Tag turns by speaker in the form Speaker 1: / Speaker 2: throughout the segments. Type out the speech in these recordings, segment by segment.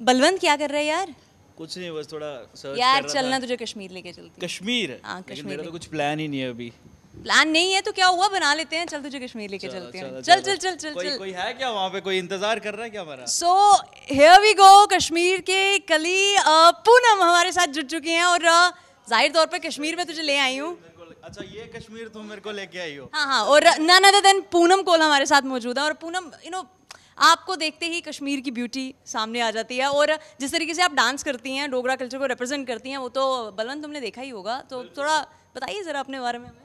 Speaker 1: बलवंत क्या कर रहे हैं यार
Speaker 2: कुछ नहीं बस थोड़ा सर्च यार कर रहा चलना
Speaker 1: तुझे कश्मीर लेके चलती
Speaker 2: कश्मीर हाँ कश्मीर मेरा तो कुछ प्लान ही नहीं है अभी
Speaker 1: प्लान नहीं है तो क्या हुआ बना लेते हैं चल तुझे कश्मीर
Speaker 2: लेके चलते हैं चल चल चल चल चल कोई है क्या वहाँ पे कोई इंतजार कर रहा है क्या हमारा so
Speaker 1: here we go Kashmir के कली पूनम हमारे साथ जुड़ चुके हैं और जाहिर तौर पे कश्मीर में तुझे ले आई हूँ
Speaker 2: अच्छा ये कश्मीर तुम मेरे को लेके आई हो हाँ हाँ और none
Speaker 1: other than Poonam Kaul हमारे साथ मौजूद है और पूनम यू नो आपको देखते ही कश्मीर की ब्यूटी सामने आ जाती है और जिस तरीके से आप डांस करती हैं डोगरा कल्चर को रिप्रेजेंट करती हैं वो तो बलवंत तुमने देखा ही होगा
Speaker 3: तो थोड़ा बताइए ज़रा अपने बारे में हमें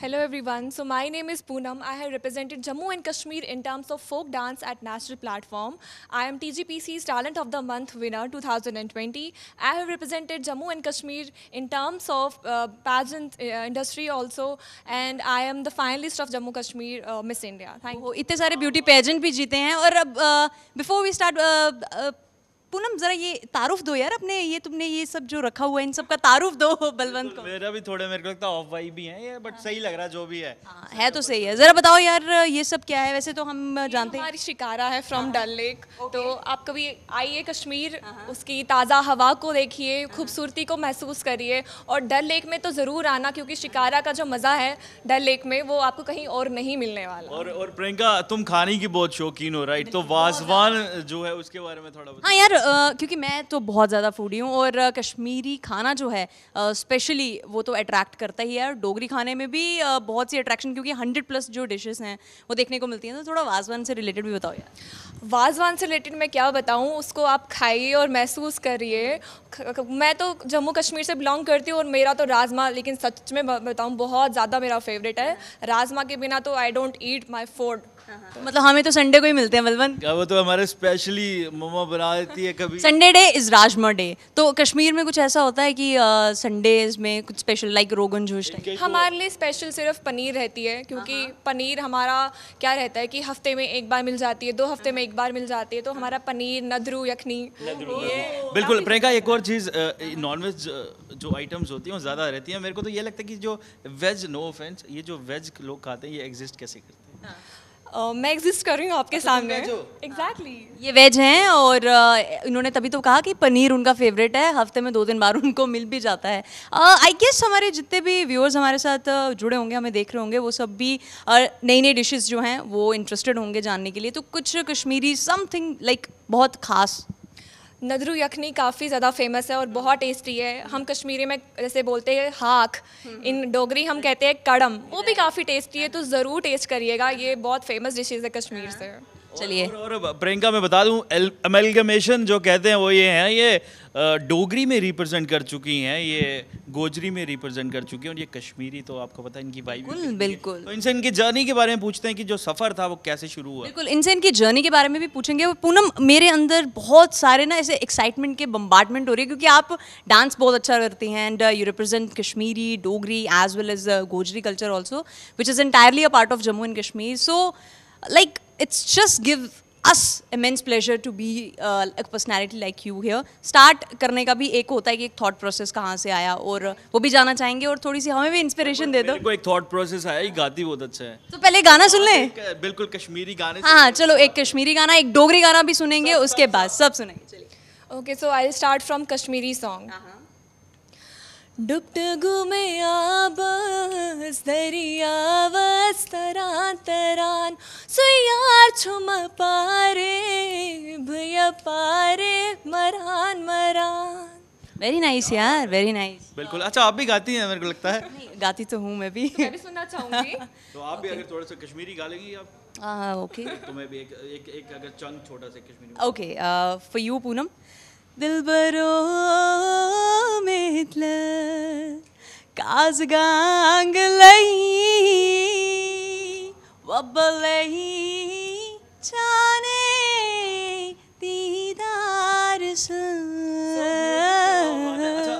Speaker 3: Hello everyone. So my name is Poonam. I have represented Jammu and Kashmir in terms of folk dance at national platform. I am TGPC's Talent of the Month winner 2020. I have represented Jammu and Kashmir in terms of uh, pageant uh, industry also and I am the finalist of Jammu Kashmir uh, Miss India. Thank you. इतने
Speaker 1: सारे beauty pageant भी जीते हैं और अब before we start uh, uh, Poonam जरा ये तारुफ दो यार अपने ये तुमने ये सब जो रखा हुआ है इन सब का तारुफ दो बलवंत को
Speaker 2: मेरा भी थोड़े मेरे को लगता ऑफ वाई भी है ये बट हाँ। सही लग रहा जो भी है आ,
Speaker 1: हाँ, है तो सही है जरा बताओ यार
Speaker 3: ये सब क्या है वैसे तो हम जानते हैं हमारी शिकारा है फ्रॉम डल लेक तो आप कभी आइए कश्मीर हाँ, उसकी ताज़ा हवा को देखिए खूबसूरती को महसूस करिए और डल लेक में तो ज़रूर आना क्योंकि शिकारा का जो मज़ा है डल लेक में वो आपको कहीं और नहीं मिलने वाला
Speaker 2: और और प्रियंका तुम खाने की बहुत शौकीन हो राइट तो वाजवान जो है उसके बारे में थोड़ा
Speaker 3: हाँ
Speaker 1: यार आ, क्योंकि मैं तो बहुत ज़्यादा फूडी हूँ और कश्मीरी खाना जो है स्पेशली वो तो अट्रैक्ट करता ही है और डोगरी खाने में भी आ, बहुत सी अट्रैक्शन क्योंकि हंड्रेड प्लस जो डिशेस हैं
Speaker 3: वो देखने को मिलती हैं तो थोड़ा वाजवान से रिलेटेड भी बताओ यार वाजवान से रिलेटेड मैं क्या बताऊँ उसको आप खाइए और महसूस करिए मैं तो जम्मू कश्मीर से बिलोंग करती हूँ और मेरा तो राजमा लेकिन सच में बताऊँ बहुत ज़्यादा मेरा फेवरेट है राजमा के बिना तो I don't eat my food हाँ। मतलब हमें
Speaker 1: तो संडे को ही मिलते हैं बलवंत
Speaker 2: वो तो हमारे स्पेशली मम्मा बना देती है कभी Sunday day is
Speaker 1: rajma day तो कश्मीर में कुछ ऐसा होता है कि संडे uh, में कुछ स्पेशल लाइक रोगन जोश
Speaker 3: हमारे लिए स्पेशल सिर्फ पनीर रहती है क्योंकि हाँ। पनीर हमारा क्या रहता है कि हफ्ते में एक बार मिल जाती है दो हफ्ते में एक बार मिल जाती है तो हमारा पनीर नदरू यखनी
Speaker 2: बिल्कुल प्रियंका एक और चीज़ नॉनवेज जो आइटम्स होती हैं ज़्यादा रहती है मेरे को तो ये लगता है कि जो वेज नो ऑफेंस ये जो वेज लोग खाते हैं ये एग्जिस्ट कैसे करते हैं हाँ।
Speaker 1: मैं एग्जिस्ट कर रही हूँ
Speaker 3: आपके अच्छा, सामने एग्जैक्टली हाँ।
Speaker 1: ये वेज हैं और इन्होंने तभी तो कहा कि पनीर उनका फेवरेट है हफ्ते में दो दिन बार उनको मिल भी जाता है आई uh, गेस हमारे जितने भी व्यूअर्स हमारे साथ जुड़े होंगे हमें देख रहे होंगे वो सब भी नई नई डिशेज जो
Speaker 3: हैं वो इंटरेस्टेड होंगे जानने के लिए तो कुछ कश्मीरी समथिंग लाइक बहुत खास नदरू यखनी काफ़ी ज़्यादा फेमस है और बहुत टेस्टी है हम कश्मीरी में जैसे बोलते हैं हाक इन डोगरी हम कहते हैं कड़म वो भी काफ़ी टेस्टी है तो ज़रूर टेस्ट करिएगा ये बहुत फेमस डिशेज़ है कश्मीर से
Speaker 2: चलिए और, और प्रियंका मैं बता दूं अमेलगमेशन जो कहते हैं वो ये हैं ये डोगरी में रिप्रेजेंट कर चुकी हैं ये गोजरी में रिप्रेजेंट कर चुकी हैं और ये कश्मीरी तो आपको पता है इनकी भाई बिल्कुल बिल्कुल तो इनसे इनकी जर्नी के बारे में पूछते हैं कि जो सफ़र था वो कैसे शुरू हुआ बिल्कुल
Speaker 1: इनसे इनकी जर्नी के बारे में भी पूछेंगे पूनम मेरे अंदर बहुत सारे ना ऐसे एक्साइटमेंट के बम्बार्टमेंट हो रही है क्योंकि आप डांस बहुत अच्छा करती हैं and you represent Kashmiri Dogri as well as Gojri culture also which is entirely a part of Jammu and Kashmir so like it's just give us immense pleasure to be uh, a personality like you here. Start करने का भी एक होता है कि एक thought process कहाँ से आया और वो भी जाना चाहेंगे और थोड़ी सी हमें भी inspiration दे दो मेरे
Speaker 2: को एक thought process आया ये गाती बहुत अच्छा है तो पहले गाना सुन लें हाँ, बिल्कुल कश्मीरी गाने हाँ, हाँ
Speaker 1: चलो एक कश्मीरी गाना एक डोगरी गाना भी सुनेंगे उसके बाद सब सुनेंगे चलिए
Speaker 3: okay so I start from Kashmiri song डुप्टगुमयाबस दरियावस तरान तरान सुयार छुम पारे भैया पारे
Speaker 1: मरान मरान वेरी नाइस nice यार वेरी नाइस
Speaker 2: nice. बिल्कुल अच्छा आप भी गाती हैं मेरे को लगता है
Speaker 1: नहीं, गाती तो हूँ मैं भी तो मैं भी सुनना चाहूंगी
Speaker 2: तो आप भी okay. अगर थोड़ा सा कश्मीरी गा लेंगी आप
Speaker 1: हाँ ओके हाँ,
Speaker 2: तो मैं भी एक एक, एक अगर चंग छोटा सा Kashmiri okay
Speaker 1: for you Poonam दिलबरो मित काज गांग लही वबल दीदार अच्छा,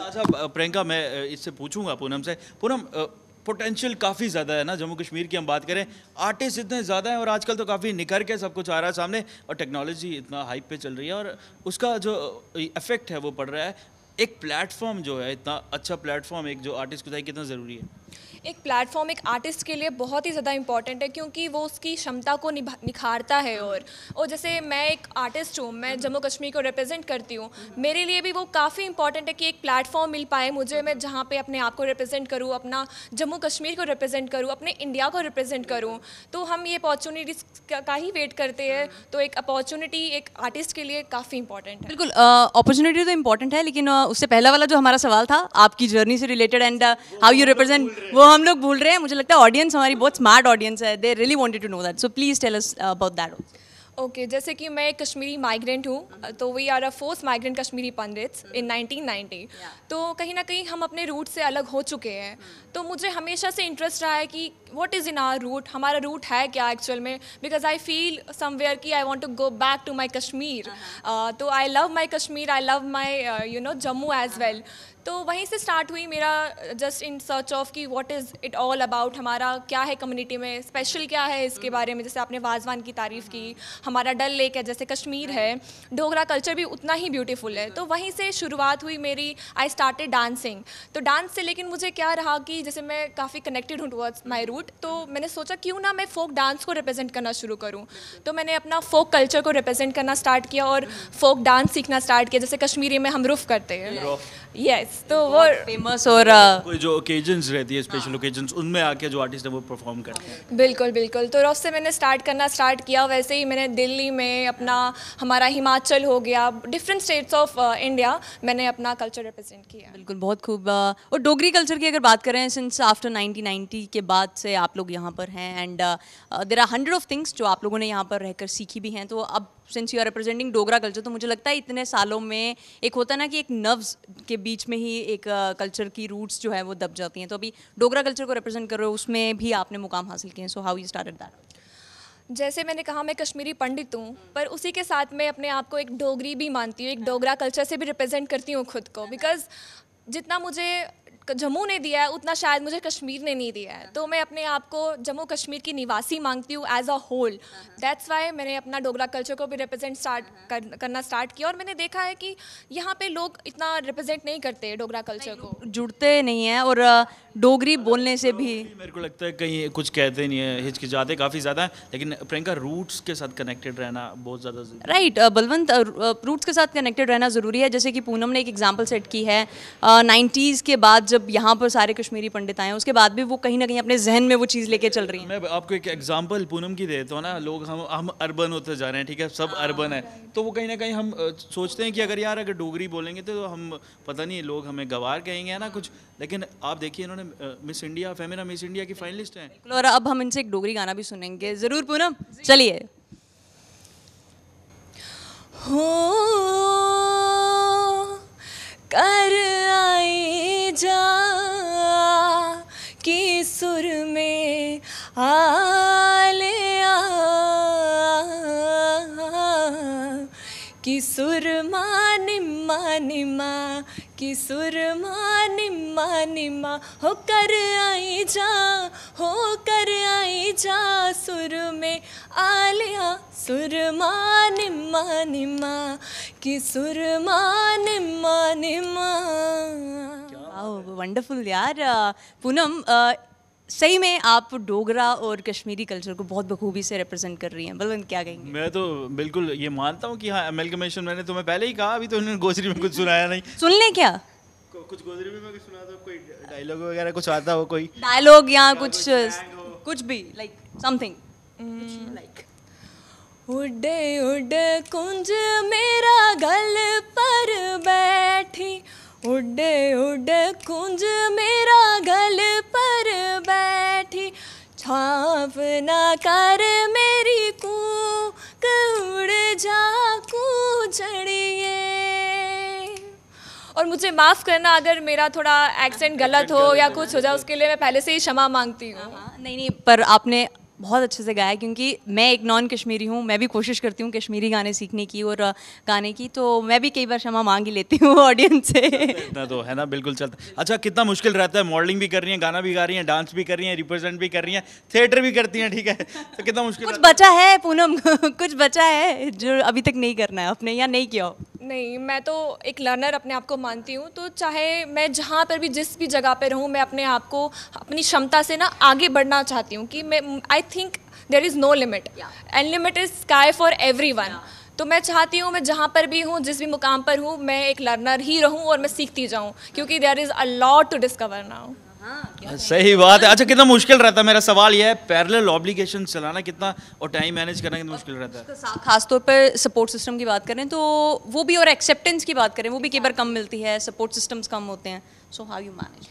Speaker 2: अच्छा, प्रियंका मैं इससे पूछूंगा पूनम से पूनम पोटेंशियल काफ़ी ज़्यादा है ना जम्मू कश्मीर की हम बात करें आर्टिस्ट इतने ज़्यादा हैं और आजकल तो काफ़ी निखर के सब कुछ आ रहा है सामने और टेक्नोलॉजी इतना हाइप पे चल रही है और उसका जो इफेक्ट है वो पड़ रहा है एक प्लेटफॉर्म जो है इतना अच्छा प्लेटफॉर्म एक जो आर्टिस्ट को चाहिए कितना ज़रूरी है
Speaker 3: एक प्लेटफॉर्म एक आर्टिस्ट के लिए बहुत ही ज़्यादा इम्पॉर्टेंट है क्योंकि वो उसकी क्षमता को निखारता है और और जैसे मैं एक आर्टिस्ट हूँ मैं जम्मू कश्मीर को रिप्रेजेंट करती हूँ मेरे लिए भी वो काफ़ी इंपॉर्टेंट है कि एक प्लेटफॉर्म मिल पाए मुझे मैं जहाँ पे अपने आप को रिप्रेजेंट करूँ अपना जम्मू कश्मीर को रिप्रेजेंट करूँ अपने इंडिया को रिप्रेजेंट करूँ तो हम ये अपॉर्चुनिटीज़ का ही वेट करते हैं तो एक अपॉर्चुनिटी एक आर्टिस्ट के लिए काफ़ी इंपॉर्टेंट है बिल्कुल
Speaker 1: अपॉर्चुनिटी तो इम्पॉर्टेंट है लेकिन उससे पहला वाला जो हमारा सवाल था आपकी जर्नी से related and how you represent वो हम लोग भूल रहे हैं मुझे लगता है ऑडियंस हमारी बहुत स्मार्ट ऑडियंस है they really wanted to know that so please tell us about that
Speaker 3: okay जैसे कि मैं कश्मीरी माइग्रेंट हूँ तो we are a force migrant Kashmiri Pandit in 1990 तो कहीं ना कहीं हम अपने रूट से अलग हो चुके हैं तो मुझे हमेशा से इंटरेस्ट रहा है कि what is in our root हमारा रूट है क्या एक्चुअल में बिकॉज आई फील समवेयर कि I want to go back to my Kashmir तो I love my Kashmir I love my you know Jammu as well तो वहीं से स्टार्ट हुई मेरा जस्ट इन सर्च ऑफ कि what is it all about हमारा क्या है कम्युनिटी में स्पेशल क्या है इसके बारे में जैसे आपने वाजवान की तारीफ़ की हमारा डल लेक है जैसे कश्मीर है डोगरा कल्चर भी उतना ही ब्यूटीफुल है तो वहीं से शुरुआत हुई मेरी आई स्टार्टेड डांसिंग तो डांस से लेकिन मुझे क्या रहा कि जैसे मैं काफ़ी कनेक्टेड हूँ टूवर्ड्स माई रूट तो मैंने सोचा क्यों ना मैं फोक डांस को रिप्रेजेंट करना शुरू करूँ तो मैंने अपना फोक कल्चर को रिप्रेजेंट करना स्टार्ट किया और फोक डांस सीखना स्टार्ट किया जैसे कश्मीरी में हम रुफ़ करते हैं यस तो वो फेमस और uh, कोई
Speaker 2: जो ओकेजन्स रहती है स्पेशल ओकेजन्स उनमें आके जो आर्टिस्ट है वो परफॉर्म करते
Speaker 3: हैं बिल्कुल बिल्कुल तो रफ से मैंने स्टार्ट करना स्टार्ट किया वैसे ही मैंने दिल्ली में अपना हमारा हिमाचल हो गया डिफरेंट स्टेट्स ऑफ इंडिया मैंने अपना कल्चर रिप्रेजेंट किया बिल्कुल
Speaker 1: बहुत खूब uh,
Speaker 3: और डोगरी कल्चर की
Speaker 1: अगर बात करें सिंस आफ्टर 1990 के बाद से आप लोग यहाँ पर हैं and there are hundred of things जो आप लोगों ने यहाँ पर रहकर सीखी भी हैं तो अब since you are representing Dogra culture तो मुझे लगता है इतने सालों में एक होता ना कि एक नर्व्स के बीच में ही एक कल्चर की रूट्स जो है वो दब जाती हैं तो अभी डोगरा कल्चर को रिप्रेजेंट कर रहे हो उसमें भी आपने मुकाम हासिल किए हैं so how you start that
Speaker 3: जैसे मैंने कहा मैं कश्मीरी पंडित हूँ पर उसी के साथ मैं अपने आप को एक डोगरी भी मानती हूँ एक डोगरा कल्चर से भी रिप्रेजेंट करती हूँ खुद को बिकॉज़ जितना मुझे जम्मू ने दिया है उतना शायद मुझे कश्मीर ने नहीं दिया है तो मैं अपने आप को जम्मू कश्मीर की निवासी मांगती हूँ as a whole that's why मैंने अपना डोगरा कल्चर को भी रिप्रेजेंट स्टार्ट कर, करना स्टार्ट किया और मैंने देखा है कि यहाँ पे लोग इतना रिप्रेजेंट नहीं करते डोगरा कल्चर को
Speaker 1: जुड़ते नहीं हैं और डोगरी बोलने से भी
Speaker 2: मेरे को लगता है कहीं कुछ कहते नहीं है हिचकिचाते काफ़ी ज़्यादा है लेकिन प्रियंका रूट्स के साथ कनेक्टेड रहना बहुत ज़्यादा
Speaker 1: राइट बलवंत रूट्स के साथ कनेक्टेड रहना ज़रूरी है जैसे कि पूनम ने एक एग्जाम्पल सेट की है नाइन्टीज़ के बाद जब जब यहाँ पर सारे कश्मीरी पंडित आए उसके बाद भी वो कहीं ना कहीं अपने जहन में वो चीज़ लेके चल रही
Speaker 2: है मैं आपको एक एग्जाम्पल पूनम की देता हूँ ना लोग हम हम अर्बन होते जा रहे हैं ठीक है सब हाँ। अर्बन है तो वो कहीं ना कहीं हम सोचते हैं कि अगर यार अगर डोगरी बोलेंगे तो हम पता नहीं लोग हमें गवार कहेंगे ना कुछ लेकिन आप देखिए इन्होंने Miss India Femina Miss India की फाइनलिस्ट है
Speaker 1: और अब हम इनसे एक डोगरी गाना भी सुनेंगे ज़रूर पूनम चलिए हो
Speaker 3: कर आई जा सुरमा निम्मा निम्मा कि सुरमा निम्मा निम्मा हो कर आई जा हो कर आई जा सुर में आलिया सुरमा निम्मा निम्मा कि
Speaker 1: सुरमा निम्मा निम्मा वंडरफुल यार पूनम सही में आप डोगरा और कश्मीरी कल्चर को बहुत बखूबी से रिप्रेजेंट कर रही हैं बलवंत क्या कहेंगे
Speaker 2: मैं तो बिल्कुल ये मानता हूँ कि हाँ एमलकमेशन मैंने तुम्हें पहले ही कहा अभी तो उन्होंने गोजरी में कुछ सुनाया नहीं
Speaker 1: सुन लें क्या कुछ गोजरी
Speaker 2: में कुछ सुना था कोई डायलॉग वगैरह कुछ आता हो कोई
Speaker 1: डायलॉग या कुछ कुछ भी लाइक समथिंग लाइक
Speaker 3: उड़े उड़े कुंज मेरा गल पर बैठी उड़े उड़े कुंज मेरा गल पर बैठी छाप ना कर मेरी कूक उड़ जा चढ़िए और मुझे माफ़ करना अगर मेरा थोड़ा एक्सेंट गलत हो या कुछ हो जाए उसके लिए मैं पहले से ही क्षमा मांगती हूँ हाँ, हाँ, नहीं नहीं
Speaker 1: पर आपने बहुत अच्छे से गाया क्योंकि मैं एक नॉन कश्मीरी हूँ मैं भी कोशिश करती हूँ कश्मीरी गाने सीखने की और गाने की तो मैं भी कई बार क्षमा मांग ही लेती हूँ ऑडियंस से तो,
Speaker 2: इतना तो है ना बिल्कुल चलता अच्छा कितना मुश्किल रहता है मॉडलिंग भी कर रही हैं गाना भी गा रही हैं डांस भी कर रही हैं रिप्रेजेंट भी कर रही हैं थिएटर भी करती हैं ठीक है तो कितना मुश्किल कुछ
Speaker 1: बचा है पूनम कुछ बचा है जो अभी तक नहीं करना है अपने या नहीं किया हो
Speaker 3: नहीं मैं तो एक लर्नर अपने आप को मानती हूँ तो चाहे मैं जहाँ पर भी जिस भी जगह पर रहूँ मैं अपने आप को अपनी क्षमता से ना आगे बढ़ना चाहती हूँ कि मैं I think there is no limit and limit is sky for everyone yeah. तो मैं चाहती हूँ मैं जहाँ पर भी हूँ जिस भी मुकाम पर हूँ मैं एक लर्नर ही रहूँ और मैं सीखती जाऊँ क्योंकि there is a lot to discover now
Speaker 2: सही बात है अच्छा कितना मुश्किल रहता है मेरा सवाल यह है पैरेलल ऑब्लिगेशन चलाना कितना और टाइम मैनेज करना कितना मुश्किल रहता
Speaker 1: है खासतौर पर सपोर्ट सिस्टम की बात करें तो वो भी और एक्सेप्टेंस की बात करें वो भी कई बार कम मिलती है सपोर्ट सिस्टम्स कम होते हैं so how you manage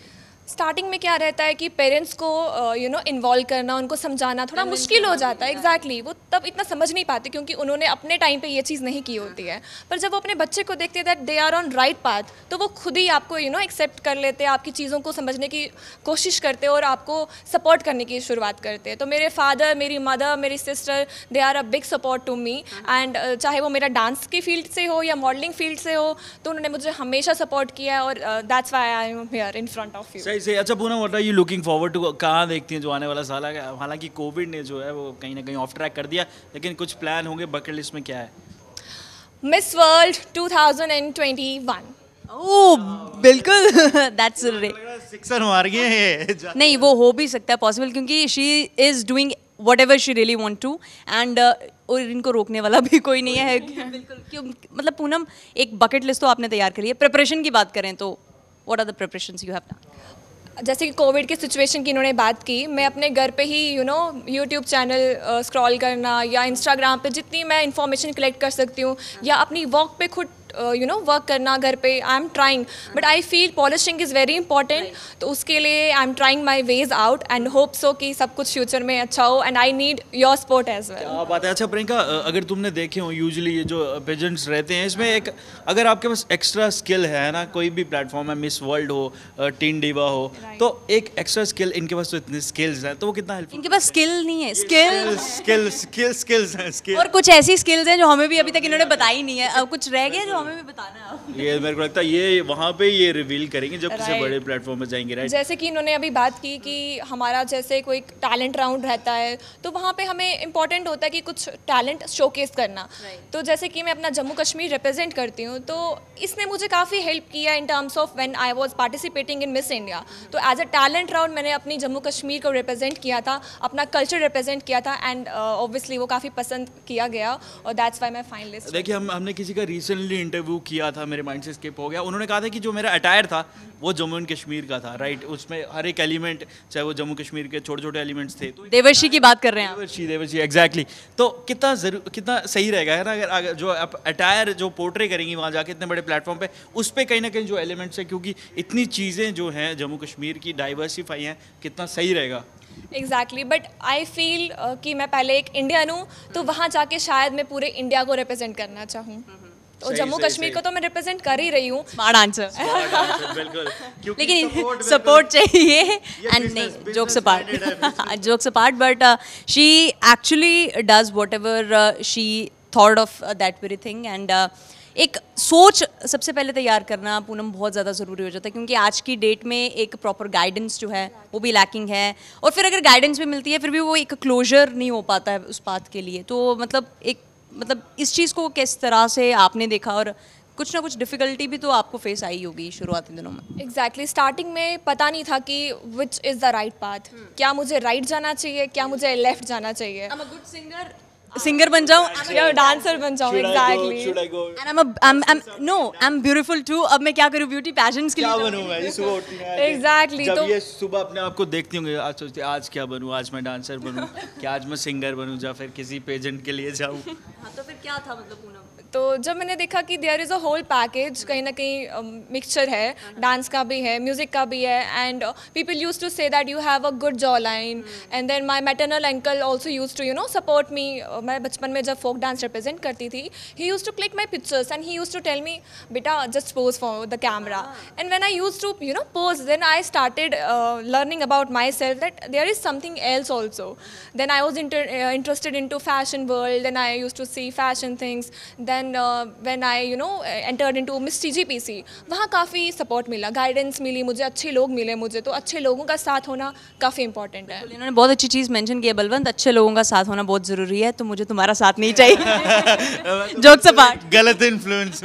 Speaker 3: starting में क्या रहता है कि पेरेंट्स को यू नो इन्वॉल्व करना उनको समझाना थोड़ा मुश्किल हो जाता है एग्जैक्टली exactly, वो तब इतना समझ नहीं पाते क्योंकि उन्होंने अपने टाइम पे ये चीज़ नहीं की होती है पर जब वो अपने बच्चे को देखते हैं that they are on right path तो वो खुद ही आपको यू नो एक्सेप्ट कर लेते हैं आपकी चीज़ों को समझने की कोशिश करते और आपको सपोर्ट करने की शुरुआत करते हैं तो मेरे फादर मेरी मदर मेरी sister they are a big support to me and चाहे वो मेरा डांस की फील्ड से हो या मॉडलिंग फील्ड से हो तो उन्होंने मुझे हमेशा सपोर्ट किया है और that's why I am here in front of you
Speaker 2: ऐसे अच्छा Poonam what are you looking forward to कहाँ देखती हैं जो आने वाला साल है हालांकि कोविड ने जो है वो कहीं ना कहीं ऑफ ट्रैक कर दिया लेकिन कुछ प्लान होंगे बकेट लिस्ट में क्या है
Speaker 3: मिस वर्ल्ड 2021 ओह बिल्कुल दैट्स
Speaker 2: सिक्सर मार गए नहीं
Speaker 1: वो हो भी सकता है पॉसिबल क्योंकि she is doing whatever she really want to and और इनको रोकने वाला भी कोई नहीं है बिल्कुल क्यों मतलब पूनम एक बकेट लिस्ट तो आपने तैयार करी है प्रिपरेशन की बात करें तो what are the preparations you have done?
Speaker 3: जैसे कि कोविड के सिचुएशन की इन्होंने बात की मैं अपने घर पे ही you know YouTube channel scroll करना या इंस्टाग्राम पे जितनी मैं इन्फॉर्मेशन कलेक्ट कर सकती हूँ या अपनी वॉक पे खुद यू नो वर्क करना घर पे I am trying but I feel polishing is very important तो उसके लिए I am trying my ways out and hope so कि सब कुछ फ्यूचर में अच्छा हो and I need your support as
Speaker 2: well बात है अच्छा प्रियंका अगर तुमने देखे हो यूजली ये जो पेजेंट्स रहते हैं इसमें एक अगर आपके पास एक्स्ट्रा स्किल है ना कोई भी प्लेटफॉर्म है मिस वर्ल्ड हो टीन डिवा हो तो एक एक्स्ट्रा स्किल इनके पास तो इतनी स्किल्स हैं तो वो कितना हेल्प
Speaker 1: इनके पास स्किल नहीं है स्किल
Speaker 2: स्किल स्किल स्किल्स हैं स्किल
Speaker 1: और कुछ ऐसी स्किल्स हैं जो हमें भी अभी तक इन्होंने बताई नहीं है कुछ रह गए जो हमें
Speaker 2: ये मेरे को लगता है ये वहाँ पे ये रिवील करेंगे जब किसी बड़े प्लेटफॉर्म में जाएंगे राइट जैसे
Speaker 3: कि इन्होंने अभी बात की कि हमारा जैसे कोई टैलेंट राउंड रहता है तो वहाँ पे हमें इम्पोर्टेंट होता है कि कुछ टैलेंट शोकेस करना तो जैसे कि मैं अपना जम्मू कश्मीर रिप्रेजेंट करती हूँ तो इसने मुझे काफ़ी हेल्प किया in terms of when I was participating in Miss India तो एज अ टैलेंट राउंड मैंने अपनी जम्मू कश्मीर को रिप्रेजेंट किया था अपना कल्चर रिप्रेजेंट किया था एंड ऑब्वियसली uh, वो काफ़ी पसंद किया गया और दैट्स वाई माई फाइनलिस्ट देखिए
Speaker 2: हम हमने किसी का रिसेंटली इंटरव्यू किया था मेरे माइंड से स्किप हो गया उन्होंने कहा था कि जो मेरा अटायर था वो जम्मू एंड कश्मीर का था राइट उसमें हर एक एलिमेंट चाहे वो जम्मू कश्मीर के छोटे छोटे एलिमेंट्स थे तो
Speaker 1: देवर्षी की बात कर रहे हैं
Speaker 2: देवर्षी देवर्षी एग्जैक्टली तो कितना जरूर कितना सही रहेगा है ना अगर जो आप अटायर जो पोर्ट्रे करेंगी वहाँ जाके इतने बड़े प्लेटफॉर्म पे उस पर कहीं ना कहीं जो एलिमेंट्स है क्योंकि इतनी चीज़ें जो हैं जम्मू कश्मीर की डाइवर्सिफाई हैं कितना सही रहेगा
Speaker 3: एग्जैक्टली बट आई फील कि मैं पहले एक इंडियन हूँ तो वहाँ जाके शायद मैं पूरे इंडिया को रिप्रेजेंट करना चाहूँ
Speaker 2: तो जम्मू कश्मीर को
Speaker 3: तो मैं रिप्रेजेंट कर ही रही हूँ स्मार्ट आंसर
Speaker 2: बिल्कुल
Speaker 3: लेकिन सपोर्ट चाहिए
Speaker 1: एंड नहीं jokes apart jokes apart but she actually does whatever she thought of that very thing and एक सोच सबसे पहले तैयार करना पूनम बहुत ज़्यादा ज़रूरी हो जाता है क्योंकि आज की डेट में एक प्रॉपर गाइडेंस जो है वो भी लैकिंग है और फिर अगर गाइडेंस भी मिलती है फिर भी वो एक क्लोजर नहीं हो पाता है उस बात के लिए तो मतलब एक मतलब इस चीज़ को किस तरह से आपने देखा और कुछ ना कुछ डिफ़िकल्टी भी तो आपको फेस आई होगी शुरुआती दिनों में एग्जैक्टली
Speaker 3: exactly. स्टार्टिंग में पता नहीं था कि which is the right path क्या मुझे राइट right जाना चाहिए क्या hmm. मुझे लेफ्ट जाना चाहिए good singer singer
Speaker 1: ban jaun yeah dancer ban jaun exactly should i go
Speaker 3: and i'm a i'm, I'm no
Speaker 1: i'm beautiful too ab main kya karu beauty pageants ke liye क्या बनूं मैं ये सुबह उठती हूं exactly जब तो ये
Speaker 2: सुबह अपने आप को देखती होंगे आज सोचती आज क्या बनूं आज मैं डांसर बनूं क्या आज मैं सिंगर बनूं या फिर किसी पेजेंट के लिए जाऊं
Speaker 3: हां तो फिर क्या था मतलब पूनम तो जब मैंने देखा कि there is a whole package कहीं ना कहीं मिक्सचर um, है डांस हाँ। का भी है म्यूज़िक का भी है and people use to say that you have a good jaw line and then my maternal uncle also use to you know support me मैं बचपन में जब फोक डांस रिप्रेजेंट करती थी he use to click my pictures and he use to tell me बेटा just pose for the camera and when I use to you know pose then I started learning about my self that there is something else also then I was interested in to fashion world then I use to see fashion things then and when I you know entered into Miss TGPC वहाँ काफ़ी support मिला guidance मिली मुझे अच्छे लोग मिले मुझे तो अच्छे लोगों का साथ होना काफ़ी इंपॉर्टेंट है इन्होंने
Speaker 1: बहुत अच्छी चीज़ मैंशन किया बलवंत अच्छे लोगों का साथ होना बहुत ज़रूरी है तो मुझे तुम्हारा साथ नहीं
Speaker 2: चाहिए जोक्स अपार्ट गलत इन्फ्लुएंस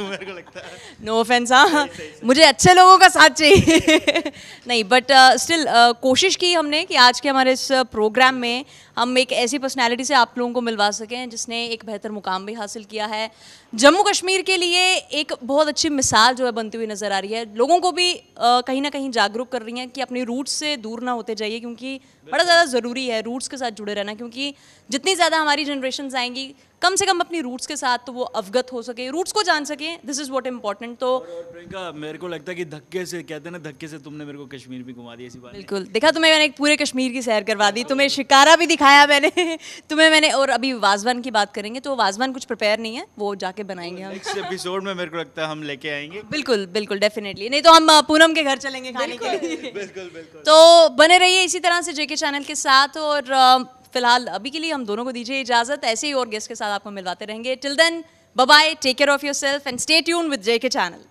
Speaker 1: नो ऑफेंस हाँ मुझे अच्छे लोगों का साथ चाहिए नहीं बट स्टिल uh, uh, कोशिश की हमने कि आज के हमारे इस प्रोग्राम uh, में हम एक ऐसी पर्सनैलिटी से आप लोगों को मिलवा सकें जिसने एक बेहतर मुकाम भी हासिल किया है जम्मू कश्मीर के लिए एक बहुत अच्छी मिसाल जो है बनती हुई नज़र आ रही है लोगों को भी कहीं ना कहीं जागरूक कर रही हैं कि अपने रूट्स से दूर ना होते जाइए क्योंकि बड़ा ज़्यादा ज़रूरी है रूट्स के साथ जुड़े रहना क्योंकि जितनी ज़्यादा हमारी जनरेशन आएंगी कम से कम अपनी रूट्स के साथ तो वो अवगत हो सके रूट्स को जान सके दिस इज़ वॉट इम्पोर्टेंट
Speaker 2: तो प्रियंका मेरे को लगता है कि धक्के से कहते हैं ना धक्के से तुमने मेरे को कश्मीर भी घुमा दिया ऐसी बात बिल्कुल
Speaker 1: देखा तुम्हें मैंने पूरे कश्मीर की सैर करवा दी तुम्हें शिकारा भी दिखाया मैंने तुम्हें मैंने और अभी वाजवान की बात करेंगे तो वाजवान कुछ प्रिपेयर नहीं है वो जाके बनाएंगे हम नेक्स्ट
Speaker 2: एपिसोड में मेरे को लगता है हम लेके आएंगे
Speaker 1: बिल्कुल बिल्कुल डेफिनेटली नहीं तो हम पूनम के घर चलेंगे खाने के
Speaker 2: लिए बिल्कुल बिल्कुल
Speaker 1: तो बने रहिए इसी तरह से जेके चैनल के साथ और फिलहाल अभी के लिए हम दोनों को दीजिए इजाजत ऐसे ही और गेस्ट के साथ आपको मिलवाते रहेंगे till then bye take care of yourself and stay tune with J K channel